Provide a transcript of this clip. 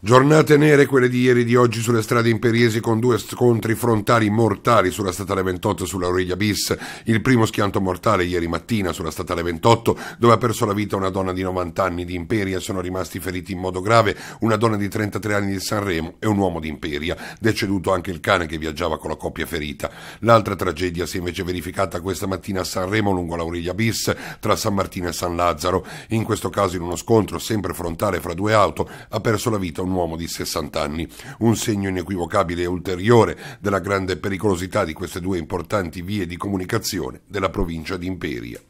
Giornate nere quelle di ieri e di oggi sulle strade imperiesi con due scontri frontali mortali sulla statale 28 e sulla Origlia bis. Il primo schianto mortale ieri mattina sulla statale 28 dove ha perso la vita una donna di 90 anni di Imperia, sono rimasti feriti in modo grave una donna di 33 anni di Sanremo e un uomo di Imperia, deceduto anche il cane che viaggiava con la coppia ferita. L'altra tragedia si è invece verificata questa mattina a Sanremo lungo la Origlia bis tra San Martino e San Lazzaro. In questo caso in uno scontro sempre frontale fra due auto ha perso la vita un uomo di 60 anni, un segno inequivocabile e ulteriore della grande pericolosità di queste due importanti vie di comunicazione della provincia di Imperia.